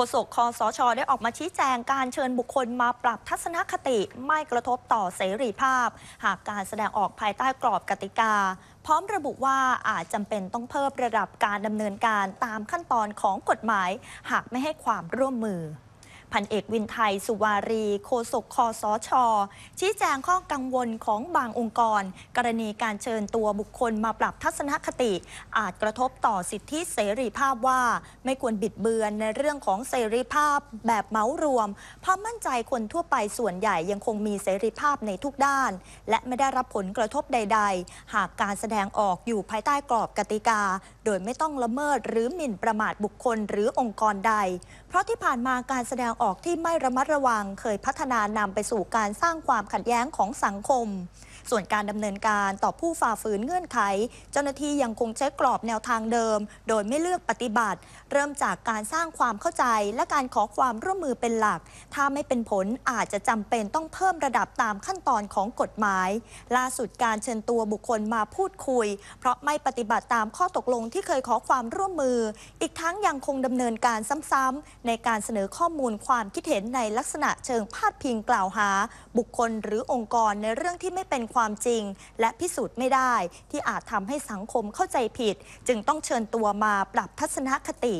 โฆษกคอสช ได้ออกมาชี้แจงการเชิญบุคคลมาปรับทัศนคติไม่กระทบต่อเสรีภาพ หากการแสดงออกภายใต้กรอบกติกา พร้อมระบุว่าอาจจำเป็นต้องเพิ่มระดับการดำเนินการตามขั้นตอนของกฎหมาย หากไม่ให้ความร่วมมือพันเอกวินไทย สุวารี โคศกคอสอชอชี้แจงข้อกังวลของบางองค์กร กรณีการเชิญตัวบุคคลมาปรับทัศนคติ อาจกระทบต่อสิทธิเสรีภาพว่าไม่ควรบิดเบือนในเรื่องของเสรีภาพแบบเมารวม เพราะมั่นใจคนทั่วไปส่วนใหญ่ยังคงมีเสรีภาพในทุกด้าน และไม่ได้รับผลกระทบใด ๆ หากการแสดงออกอยู่ภายใต้กรอบกติกา โดยไม่ต้องละเมิดหรือหมิ่นประมาทบุคคลหรือองค์กรใด เพราะที่ผ่านมาการแสดงออกที่ไม่ระมัดระวังเคยพัฒนานำไปสู่การสร้างความขัดแย้งของสังคม ส่วนการดำเนินการต่อผู้ฝ่าฝืนเงื่อนไข เจ้าหน้าที่ยังคงใช้กรอบแนวทางเดิม โดยไม่เลือกปฏิบัติ เริ่มจากการสร้างความเข้าใจ และการขอความร่วมมือเป็นหลัก ถ้าไม่เป็นผลอาจจะจำเป็นต้องเพิ่มระดับตามขั้นตอนของกฎหมาย ล่าสุดการเชิญตัวบุคคลมาพูดคุย เพราะไม่ปฏิบัติตามข้อตกลงที่เคยขอความร่วมมือ อีกทั้งยังคงดำเนินการซ้ำๆในการเสนอข้อมูลความคิดเห็นในลักษณะเชิงพาดพิงกล่าวหา บุคคลหรือองค์กรในเรื่องที่ไม่เป็นความจริง และพิสูจน์ไม่ได้ที่อาจทำให้สังคมเข้าใจผิด จึงต้องเชิญตัวมาปรับทัศนคติ